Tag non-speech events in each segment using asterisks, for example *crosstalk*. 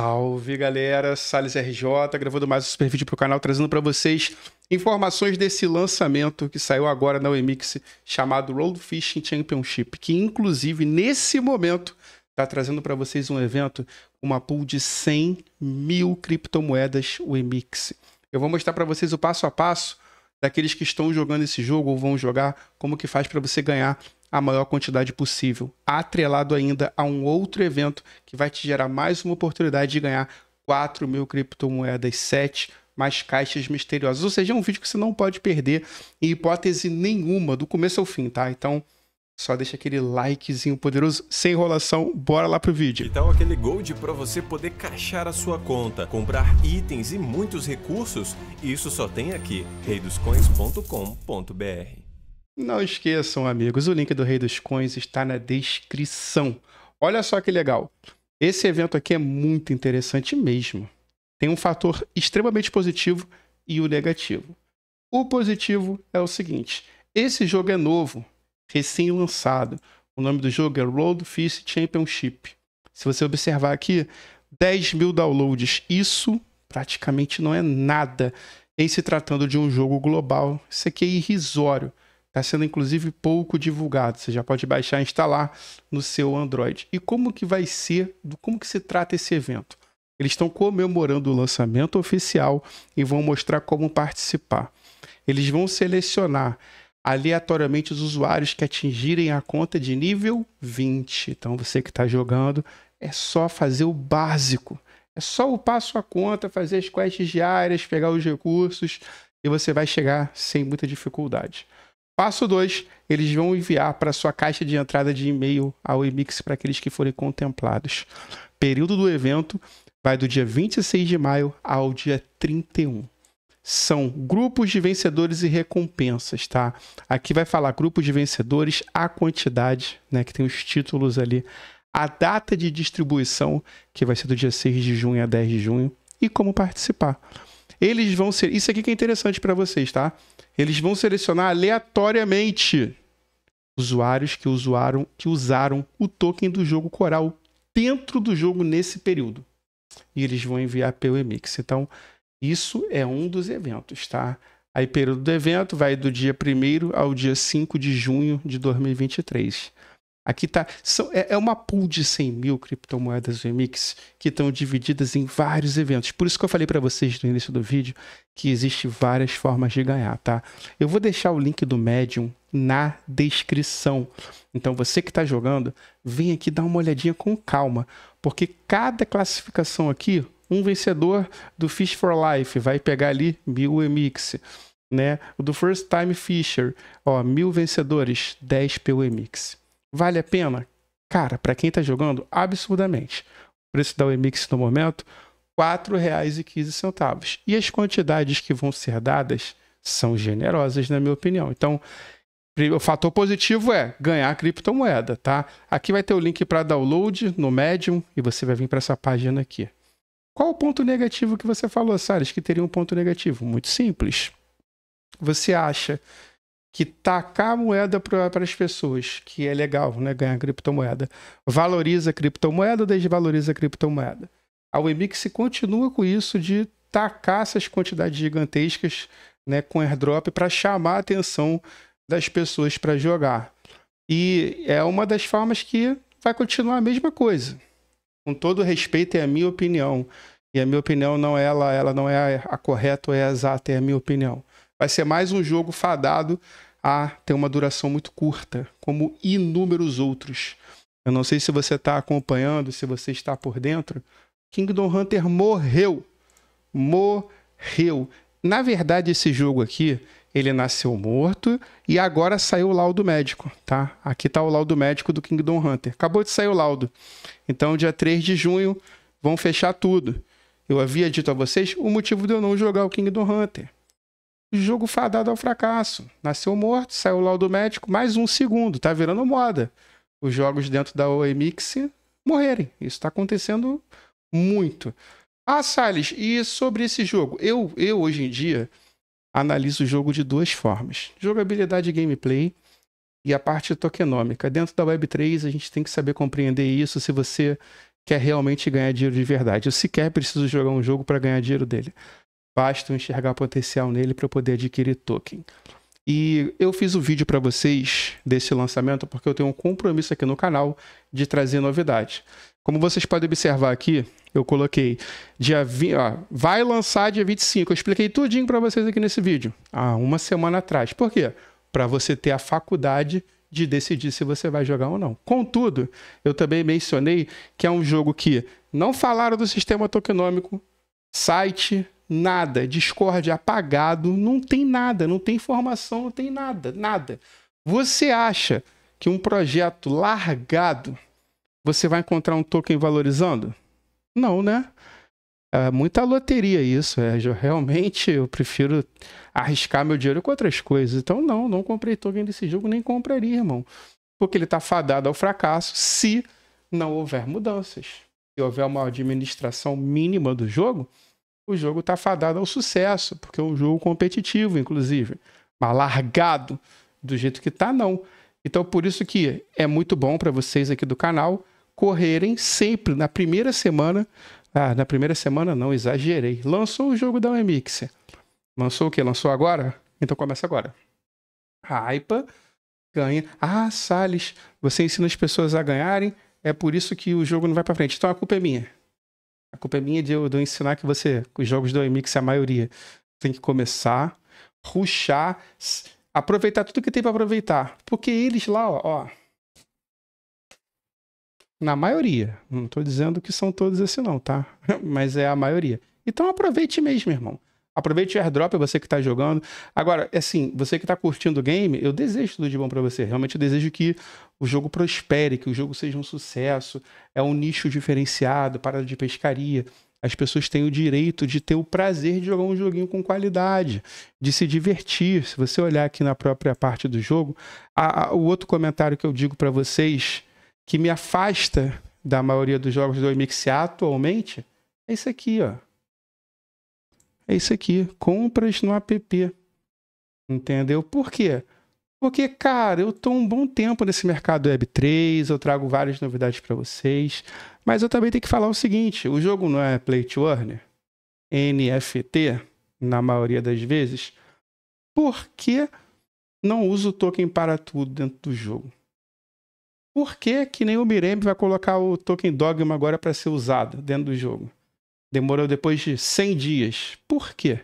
Salve galera, Sales RJ, gravando mais um super vídeo para o canal, trazendo para vocês informações desse lançamento que saiu agora na Wemix, chamado Road Fishing Championship, que inclusive nesse momento está trazendo para vocês um evento com uma pool de 100 mil criptomoedas Wemix. Eu vou mostrar para vocês o passo a passo daqueles que estão jogando esse jogo ou vão jogar, como que faz para você ganhar a maior quantidade possível, atrelado ainda a um outro evento que vai te gerar mais uma oportunidade de ganhar 4 mil criptomoedas, 7 mais caixas misteriosas. Ou seja, é um vídeo que você não pode perder em hipótese nenhuma, do começo ao fim, tá? Então, só deixa aquele likezinho poderoso, sem enrolação, bora lá pro vídeo. Então aquele Gold para você poder caixar a sua conta, comprar itens e muitos recursos, isso só tem aqui, reidoscoins.com.br. Não esqueçam, amigos, o link do Rei dos Coins está na descrição. Olha só que legal. Esse evento aqui é muito interessante mesmo. Tem um fator extremamente positivo e o negativo. O positivo é o seguinte: esse jogo é novo, recém-lançado. O nome do jogo é Road Fist Championship. Se você observar aqui, 10 mil downloads. Isso praticamente não é nada em se tratando de um jogo global. Isso aqui é irrisório está sendo inclusive pouco divulgado. Você já pode baixar e instalar no seu Android. E como que vai ser, como que se trata esse evento? Eles estão comemorando o lançamento oficial e vão mostrar como participar. Eles vão selecionar aleatoriamente os usuários que atingirem a conta de nível 20. Então você que está jogando, é só fazer o básico. É só o passo a conta, fazer as quests diárias, pegar os recursos e você vai chegar sem muita dificuldade. Passo 2, eles vão enviar para sua caixa de entrada de e-mail ao Emix para aqueles que forem contemplados. Período do evento vai do dia 26 de maio ao dia 31. São grupos de vencedores e recompensas, tá? Aqui vai falar grupos de vencedores, a quantidade, né, que tem os títulos ali, a data de distribuição, que vai ser do dia 6 de junho a 10 de junho, e como participar eles vão ser. Isso aqui que é interessante para vocês, tá? Eles vão selecionar aleatoriamente usuários que usaram, que usaram o token do jogo coral dentro do jogo nesse período. E eles vão enviar pelo Emix. Então, isso é um dos eventos, tá? Aí, período do evento vai do dia 1 ao dia 5 de junho de 2023. Aqui tá. São, é, é, uma pool de 100 mil criptomoedas VMix que estão divididas em vários eventos. Por isso que eu falei para vocês no início do vídeo que existe várias formas de ganhar, tá? Eu vou deixar o link do Medium na descrição. Então você que está jogando, vem aqui dar uma olhadinha com calma, porque cada classificação aqui, um vencedor do Fish for Life vai pegar ali mil VMix. Né? O do First Time Fisher, ó, mil vencedores, 10 PUMX. Vale a pena? Cara, para quem está jogando, absurdamente. O preço da Wemix no momento, R$ 4,15. E as quantidades que vão ser dadas são generosas, na minha opinião. Então, o fator positivo é ganhar criptomoeda, tá? Aqui vai ter o link para download no Medium e você vai vir para essa página aqui. Qual o ponto negativo que você falou, Salles, que teria um ponto negativo? Muito simples. Você acha que tacar a moeda para as pessoas, que é legal, né? Ganhar criptomoeda. Valoriza a criptomoeda, desvaloriza a criptomoeda. A Wemix continua com isso de tacar essas quantidades gigantescas né, com airdrop para chamar a atenção das pessoas para jogar. E é uma das formas que vai continuar a mesma coisa. Com todo respeito, é a minha opinião. E a minha opinião não é ela, ela não é a correta ou é a exata, é a minha opinião. Vai ser mais um jogo fadado a ter uma duração muito curta, como inúmeros outros. Eu não sei se você está acompanhando, se você está por dentro. Kingdom Hunter morreu. Morreu. Na verdade, esse jogo aqui, ele nasceu morto e agora saiu o laudo médico, tá? Aqui está o laudo médico do Kingdom Hunter. Acabou de sair o laudo. Então, dia 3 de junho, vão fechar tudo. Eu havia dito a vocês o motivo de eu não jogar o Kingdom Hunter jogo fadado ao fracasso. Nasceu morto, saiu lá do médico, mais um segundo, tá virando moda. Os jogos dentro da OMX morrerem. Isso está acontecendo muito. Ah, Salles, e sobre esse jogo? Eu, eu hoje em dia analiso o jogo de duas formas: jogabilidade e gameplay e a parte tokenômica. Dentro da Web3, a gente tem que saber compreender isso se você quer realmente ganhar dinheiro de verdade. Eu sequer preciso jogar um jogo para ganhar dinheiro dele. Basta eu enxergar potencial nele para poder adquirir token. E eu fiz o vídeo para vocês desse lançamento porque eu tenho um compromisso aqui no canal de trazer novidades. Como vocês podem observar aqui, eu coloquei dia 20, ó, vai lançar dia 25. Eu expliquei tudinho para vocês aqui nesse vídeo, há ah, uma semana atrás. Por quê? Para você ter a faculdade de decidir se você vai jogar ou não. Contudo, eu também mencionei que é um jogo que não falaram do sistema tokenômico, site, nada. Discord apagado, não tem nada, não tem informação, não tem nada, nada. Você acha que um projeto largado você vai encontrar um token valorizando? Não, né? É muita loteria isso. É, eu, realmente eu prefiro arriscar meu dinheiro com outras coisas. Então, não, não comprei token desse jogo, nem compraria, irmão. Porque ele está fadado ao fracasso se não houver mudanças. Se houver uma administração mínima do jogo, o jogo está fadado ao sucesso, porque é um jogo competitivo, inclusive. Mas largado do jeito que está não. Então, por isso que é muito bom para vocês aqui do canal correrem sempre na primeira semana. Ah, na primeira semana não, exagerei. Lançou o jogo da Remix. Lançou o quê? Lançou agora? Então começa agora. Raipa ganha. Ah, Salles, você ensina as pessoas a ganharem, é por isso que o jogo não vai para frente. Então a culpa é minha. A culpa é minha de eu, de eu ensinar que você, os jogos do Emix, a maioria, tem que começar, ruxar, aproveitar tudo que tem para aproveitar. Porque eles lá, ó, ó, na maioria, não estou dizendo que são todos assim não, tá? *laughs* Mas é a maioria. Então aproveite mesmo, irmão. Aproveite o airdrop, você que está jogando. Agora, é assim, você que está curtindo o game, eu desejo tudo de bom para você. Realmente eu desejo que o jogo prospere, que o jogo seja um sucesso. É um nicho diferenciado, parada de pescaria. As pessoas têm o direito de ter o prazer de jogar um joguinho com qualidade, de se divertir. Se você olhar aqui na própria parte do jogo, a, a, o outro comentário que eu digo para vocês que me afasta da maioria dos jogos do MX atualmente é esse aqui, ó é isso aqui, compras no app. Entendeu? Por quê? Porque, cara, eu estou um bom tempo nesse mercado Web3, eu trago várias novidades para vocês, mas eu também tenho que falar o seguinte, o jogo não é play to earn, NFT, na maioria das vezes, porque não uso o token para tudo dentro do jogo? Por que, que nem o Mirembe vai colocar o token Dogma agora para ser usado dentro do jogo? Demorou depois de 100 dias. Por quê?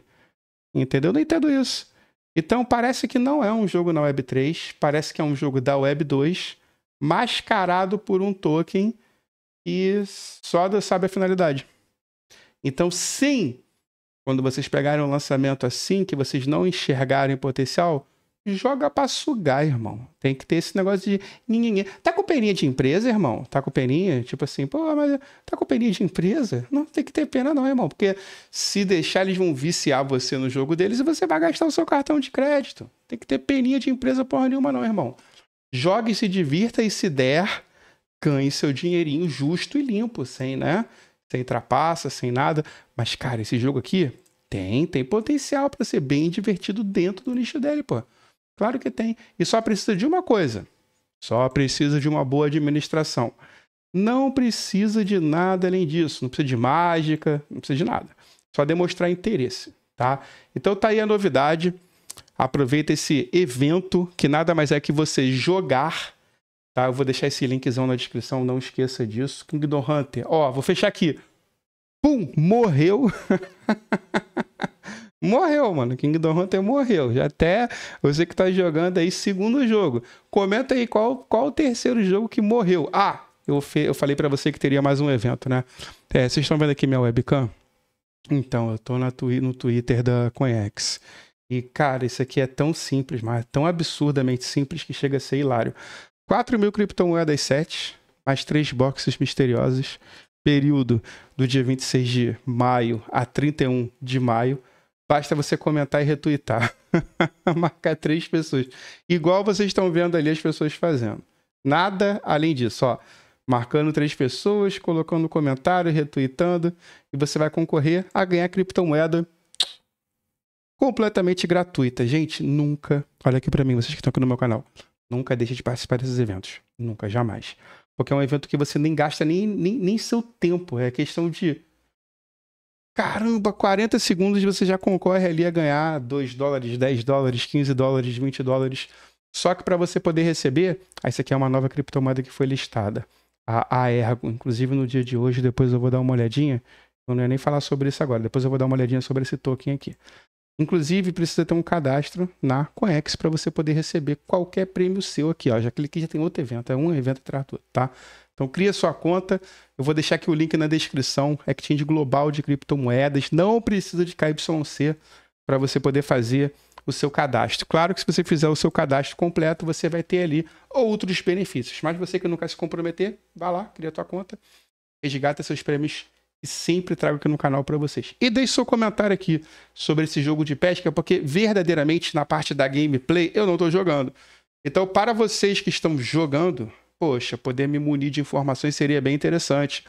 Entendeu? Não entendo isso. Então parece que não é um jogo na Web 3, parece que é um jogo da Web 2, mascarado por um token e só Deus sabe a finalidade. Então, sim, quando vocês pegarem um lançamento assim, que vocês não enxergarem potencial, joga pra sugar, irmão. Tem que ter esse negócio de. Tá com peninha de empresa, irmão? Tá com peninha? Tipo assim, pô, mas tá com peninha de empresa? Não tem que ter pena, não, irmão. Porque se deixar, eles vão viciar você no jogo deles e você vai gastar o seu cartão de crédito. Tem que ter peninha de empresa porra nenhuma, não, irmão. Jogue, e se divirta e se der, ganhe seu dinheirinho justo e limpo, sem, né? Sem trapaça, sem nada. Mas, cara, esse jogo aqui tem, tem potencial para ser bem divertido dentro do nicho dele, pô. Claro que tem. E só precisa de uma coisa. Só precisa de uma boa administração. Não precisa de nada além disso. Não precisa de mágica, não precisa de nada. Só demonstrar interesse, tá? Então tá aí a novidade. Aproveita esse evento, que nada mais é que você jogar. Tá? Eu vou deixar esse linkzão na descrição, não esqueça disso. Kingdom Hunter. Ó, vou fechar aqui. Pum! Morreu. *laughs* morreu, mano. Kingdom Hunter morreu. Já até você que tá jogando aí segundo jogo. Comenta aí qual, qual o terceiro jogo que morreu. Ah, eu, fe, eu falei para você que teria mais um evento, né? É, vocês estão vendo aqui minha webcam? Então, eu tô na, no Twitter da ConEx. E, cara, isso aqui é tão simples, mas tão absurdamente simples que chega a ser hilário. 4 mil criptomoedas 7, mais três boxes misteriosos. Período do dia 26 de maio a 31 de maio. Basta você comentar e retweetar. *laughs* Marcar três pessoas. Igual vocês estão vendo ali as pessoas fazendo. Nada além disso, ó. Marcando três pessoas, colocando comentário, retweetando, e você vai concorrer a ganhar criptomoeda completamente gratuita. Gente, nunca, olha aqui para mim, vocês que estão aqui no meu canal, nunca deixe de participar desses eventos. Nunca, jamais. Porque é um evento que você nem gasta nem, nem, nem seu tempo. É questão de Caramba, 40 segundos você já concorre ali a ganhar 2 dólares, 10 dólares, 15 dólares, 20 dólares. Só que para você poder receber, essa aqui é uma nova criptomoeda que foi listada, a Aergo. Inclusive no dia de hoje, depois eu vou dar uma olhadinha. Eu não ia nem falar sobre isso agora, depois eu vou dar uma olhadinha sobre esse token aqui. Inclusive, precisa ter um cadastro na Coex para você poder receber qualquer prêmio seu aqui. Ó. Já cliquei, já tem outro evento, é um evento atrás tá? Então cria sua conta, eu vou deixar aqui o link na descrição, é exchange global de criptomoedas, não precisa de KYC para você poder fazer o seu cadastro. Claro que se você fizer o seu cadastro completo, você vai ter ali outros benefícios, mas você que não quer se comprometer, vá lá, cria sua conta, resgata seus prêmios e sempre trago aqui no canal para vocês. E deixe seu comentário aqui sobre esse jogo de pesca, porque verdadeiramente na parte da gameplay eu não estou jogando. Então, para vocês que estão jogando, poxa, poder me munir de informações seria bem interessante.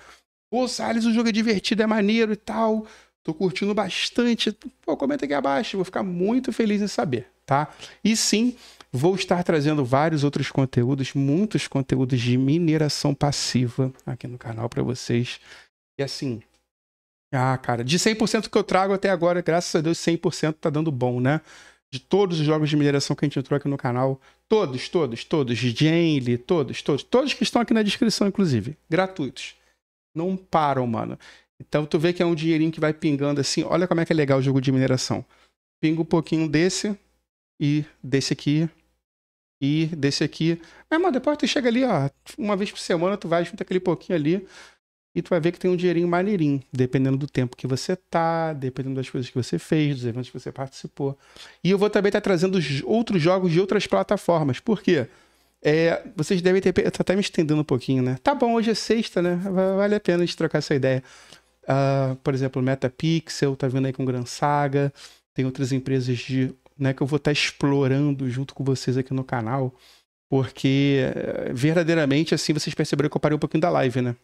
Pô, Salles, o jogo é divertido, é maneiro e tal. Tô curtindo bastante. Pô, comenta aqui abaixo, vou ficar muito feliz em saber, tá? E sim, Vou estar trazendo vários outros conteúdos, muitos conteúdos de mineração passiva aqui no canal para vocês. E assim, ah, cara, de 100% que eu trago até agora, graças a Deus, 100% tá dando bom, né? de todos os jogos de mineração que a gente entrou aqui no canal. Todos, todos, todos. Genly, todos, todos. Todos que estão aqui na descrição, inclusive. Gratuitos. Não param, mano. Então tu vê que é um dinheirinho que vai pingando assim. Olha como é que é legal o jogo de mineração. Pinga um pouquinho desse e desse aqui e desse aqui. Mas, mano, depois tu chega ali, ó, uma vez por semana tu vai junta aquele pouquinho ali e tu vai ver que tem um dinheirinho maneirinho, dependendo do tempo que você tá, dependendo das coisas que você fez, dos eventos que você participou. E eu vou também estar tá trazendo outros jogos de outras plataformas. Por quê? É, vocês devem ter. Eu tô até me estendendo um pouquinho, né? Tá bom, hoje é sexta, né? Vale a pena a gente trocar essa ideia. Uh, por exemplo, Metapixel, tá vendo aí com Gran Saga, tem outras empresas de, né, que eu vou estar tá explorando junto com vocês aqui no canal, porque eh, verdadeiramente assim vocês perceberam que eu parei um pouquinho da live, né?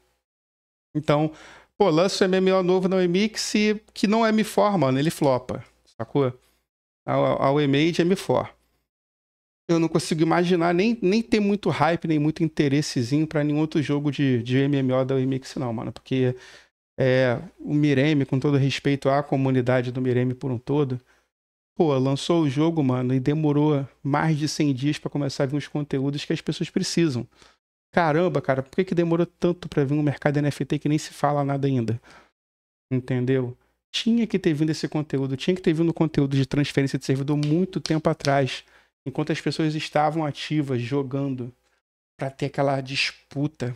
Então, pô, lança um MMO novo na Wemix que não é M4, mano, ele flopa, sacou? A, a Wemage é M4. Eu não consigo imaginar, nem, nem ter muito hype, nem muito interessezinho para nenhum outro jogo de, de MMO da Wemix, não, mano, porque é, o Mireme, com todo respeito à comunidade do Mireme por um todo, pô, lançou o jogo, mano, e demorou mais de 100 dias para começar a vir os conteúdos que as pessoas precisam caramba, cara, por que, que demorou tanto para vir um mercado NFT que nem se fala nada ainda? Entendeu? Tinha que ter vindo esse conteúdo, tinha que ter vindo conteúdo de transferência de servidor muito tempo atrás, enquanto as pessoas estavam ativas, jogando, para ter aquela disputa.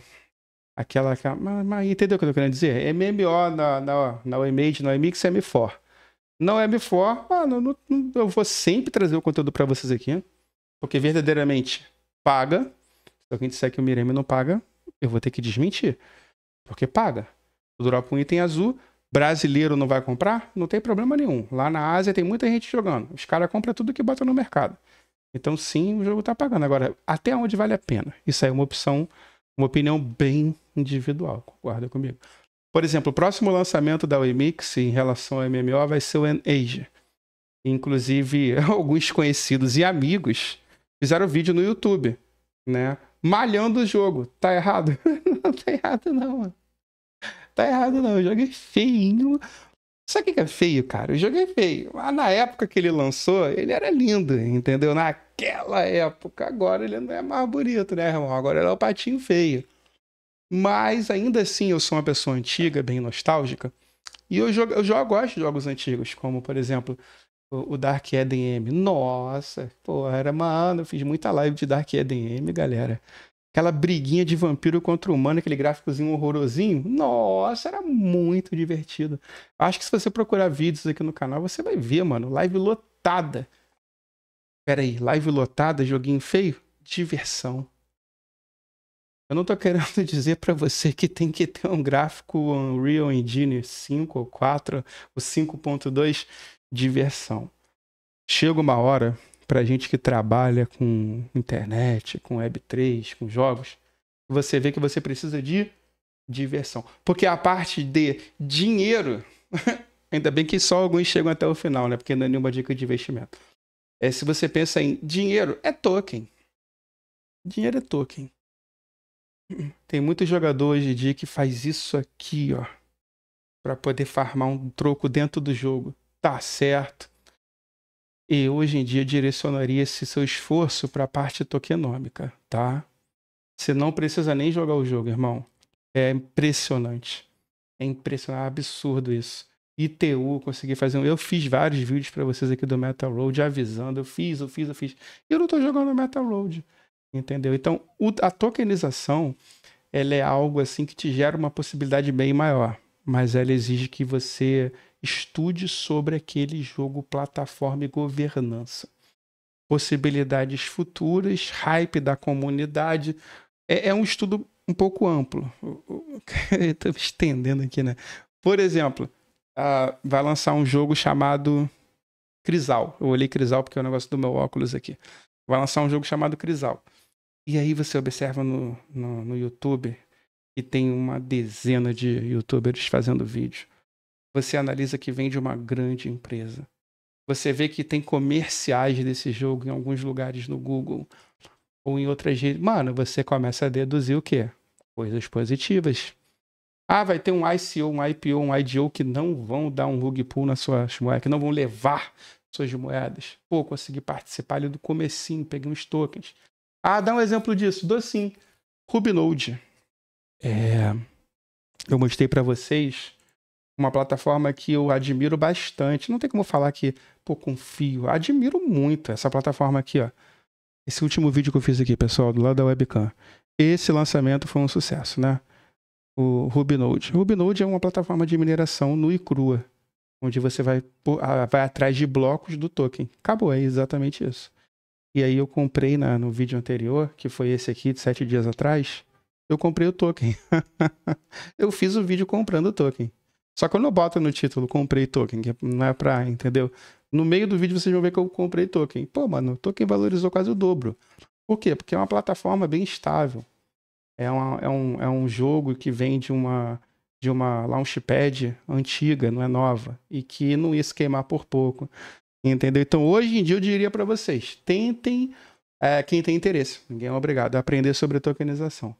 Aquela. aquela mas, mas, entendeu o que eu tô querendo dizer? MMO na, na, na WMage, na WMix é M4. Não é M4, mano, não, não, eu vou sempre trazer o conteúdo para vocês aqui, porque verdadeiramente paga se alguém disser que o Mireme não paga, eu vou ter que desmentir. Porque paga. Tu dropa um item azul, brasileiro não vai comprar? Não tem problema nenhum. Lá na Ásia tem muita gente jogando. Os caras compram tudo que bota no mercado. Então, sim, o jogo tá pagando. Agora, até onde vale a pena? Isso aí é uma opção, uma opinião bem individual. Guarda comigo. Por exemplo, o próximo lançamento da Wemix em relação ao MMO vai ser o N-Age. Inclusive, *laughs* alguns conhecidos e amigos fizeram vídeo no YouTube, né? malhando o jogo. Tá errado? *laughs* não tá errado, não, mano. Tá errado, não. O jogo é Sabe o que é feio, cara? O jogo é feio. Mas ah, na época que ele lançou, ele era lindo, entendeu? Naquela época. Agora ele não é mais bonito, né, irmão? Agora ele é o patinho feio. Mas ainda assim, eu sou uma pessoa antiga, bem nostálgica. E eu jogo, eu, jogo, eu gosto de jogos antigos, como, por exemplo, o, Dark Eden M. Nossa, porra, era mano, eu fiz muita live de Dark Eden M, galera. Aquela briguinha de vampiro contra humano, aquele gráficozinho horrorosinho. Nossa, era muito divertido. Acho que se você procurar vídeos aqui no canal, você vai ver, mano. Live lotada. Pera aí, live lotada, joguinho feio? Diversão. Eu não tô querendo *laughs* dizer para você que tem que ter um gráfico Unreal Engine 5 ou 4 ou 5.2 diversão. Chega uma hora, para gente que trabalha com internet, com Web3, com jogos, você vê que você precisa de diversão. Porque a parte de dinheiro, *laughs* ainda bem que só alguns chegam até o final, né? Porque não é nenhuma dica de investimento. É, se você pensa em dinheiro, é token. Dinheiro é token. *clears throat* Tem muitos jogadores hoje em dia que faz isso aqui, ó, para poder farmar um troco dentro do jogo tá certo. E hoje em dia direcionaria esse seu esforço para a parte tokenômica, tá? Você não precisa nem jogar o jogo, irmão. É impressionante. É impressionante, é absurdo isso. ITU, consegui fazer um. Eu fiz vários vídeos para vocês aqui do Metal Road avisando. Eu fiz, eu fiz, eu fiz. Eu não estou jogando Metal Road. Entendeu? Então, a tokenização ela é algo assim que te gera uma possibilidade bem maior, mas ela exige que você estude sobre aquele jogo, plataforma e governança. Possibilidades futuras, hype da comunidade. É, é um estudo um pouco amplo. *laughs* Estou estendendo aqui, né? Por exemplo, uh, vai lançar um jogo chamado Crisal. Eu olhei Crisal porque é o negócio do meu óculos aqui. Vai lançar um jogo chamado Crisal. E aí você observa no, no, no YouTube que tem uma dezena de youtubers fazendo vídeo você analisa que vem de uma grande empresa. Você vê que tem comerciais desse jogo em alguns lugares no Google ou em outras redes. Mano, você começa a deduzir o quê? Coisas positivas. Ah, vai ter um ICO, um IPO, um IDO que não vão dar um rug pull nas suas moedas, que não vão levar suas moedas. Pô, consegui participar ali do comecinho, peguei uns tokens. Ah, dá um exemplo disso. Dou sim. Rubinode. É... Eu mostrei para vocês uma plataforma que eu admiro bastante. Não tem como falar que, pô, confio. Admiro muito essa plataforma aqui, ó. Esse último vídeo que eu fiz aqui, pessoal, do lado da webcam. Esse lançamento foi um sucesso, né? O Rubinode. Rubinode é uma plataforma de mineração nua e crua, onde você vai, vai atrás de blocos do token. Acabou, é exatamente isso. E aí eu comprei na, no vídeo anterior, que foi esse aqui de sete dias atrás, eu comprei o token. *laughs* eu fiz o vídeo comprando o token. Só que eu não boto no título comprei token, que não é pra, entendeu? No meio do vídeo vocês vão ver que eu comprei token. Pô, mano, token valorizou quase o dobro. Por quê? Porque é uma plataforma bem estável. É, uma, é, um, é um jogo que vem de uma, de uma launchpad antiga, não é nova, e que não ia se queimar por pouco. Entendeu? Então, hoje em dia, eu diria para vocês: tentem, é, quem tem interesse, ninguém é obrigado, a aprender sobre tokenização.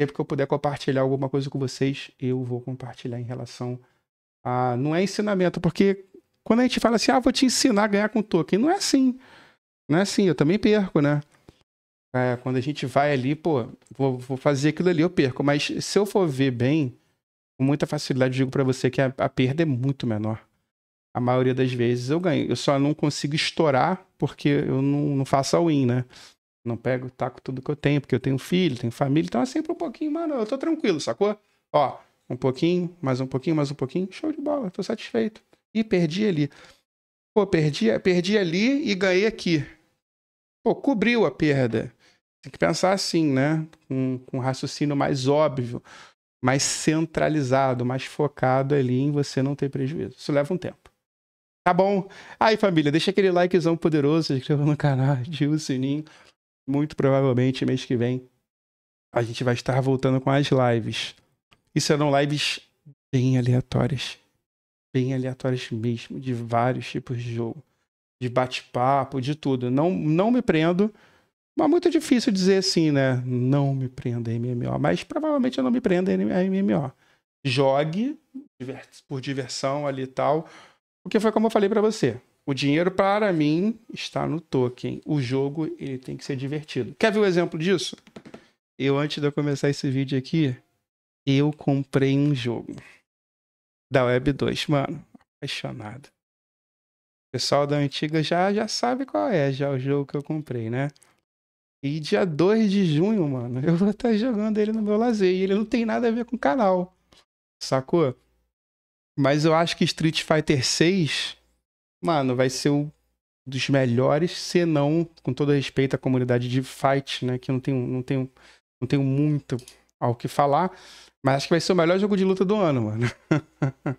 Sempre que eu puder compartilhar alguma coisa com vocês, eu vou compartilhar em relação ah, não é ensinamento, porque quando a gente fala assim, ah, vou te ensinar a ganhar com token, não é assim. Não é assim, eu também perco, né? É, quando a gente vai ali, pô, vou, vou, fazer aquilo ali, eu perco. Mas se eu for ver bem, com muita facilidade, digo para você que a, a, perda é muito menor. A maioria das vezes eu ganho. Eu só não consigo estourar porque eu não, não faço a win, né? Não pego, taco tudo que eu tenho, porque eu tenho filho, tenho família. Então é sempre um pouquinho, mano, eu tô tranquilo, sacou? Ó, um pouquinho, mais um pouquinho, mais um pouquinho, show de bola, tô satisfeito. E perdi ali. Pô, perdi, perdi ali e ganhei aqui. Pô, cobriu a perda. Tem que pensar assim, né? Com, um raciocínio mais óbvio, mais centralizado, mais focado ali em você não ter prejuízo. Isso leva um tempo. Tá bom? Aí, família, deixa aquele likezão poderoso, se inscreva no canal, ativa o sininho. Muito provavelmente mês que vem a gente vai estar voltando com as lives. E serão lives bem aleatórias. Bem aleatórias mesmo, de vários tipos de jogo. De bate-papo, de tudo. Não, não me prendo. Mas muito difícil dizer assim, né? Não me prenda a MMO. Mas provavelmente eu não me prenda a MMO. Jogue por diversão ali e tal. Porque foi como eu falei para você. O dinheiro, para mim, está no token. O jogo, ele tem que ser divertido. Quer ver o um exemplo disso? Eu, antes de eu começar esse vídeo aqui, eu comprei um jogo da Web 2, mano. Apaixonado. O pessoal da antiga já, já sabe qual é já o jogo que eu comprei, né? E dia 2 de junho, mano, *laughs* eu vou estar tá jogando ele no meu lazer. E ele não tem nada a ver com o canal. Sacou? Mas eu acho que Street Fighter 6, mano, vai ser um dos melhores, se não, com todo respeito à comunidade de fight, né? Que não tem não tem não tenho muito ao que falar, mas acho que vai ser o melhor jogo de luta do ano, mano. *laughs*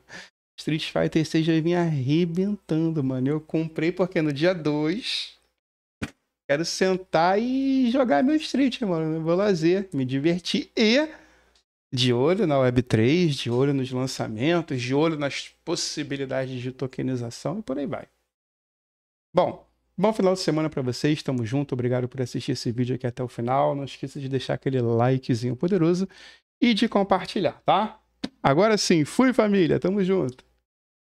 Street Fighter 6 vai vir arrebentando, mano. Eu comprei porque no dia 2 quero sentar e jogar meu Street, mano. Meu lazer, me divertir e de olho na Web3, de olho nos lançamentos, de olho nas possibilidades de tokenização e por aí vai. Bom, Bom final de semana para vocês, tamo junto, obrigado por assistir esse vídeo aqui até o final. Não esqueça de deixar aquele likezinho poderoso e de compartilhar, tá? Agora sim, fui família, tamo junto.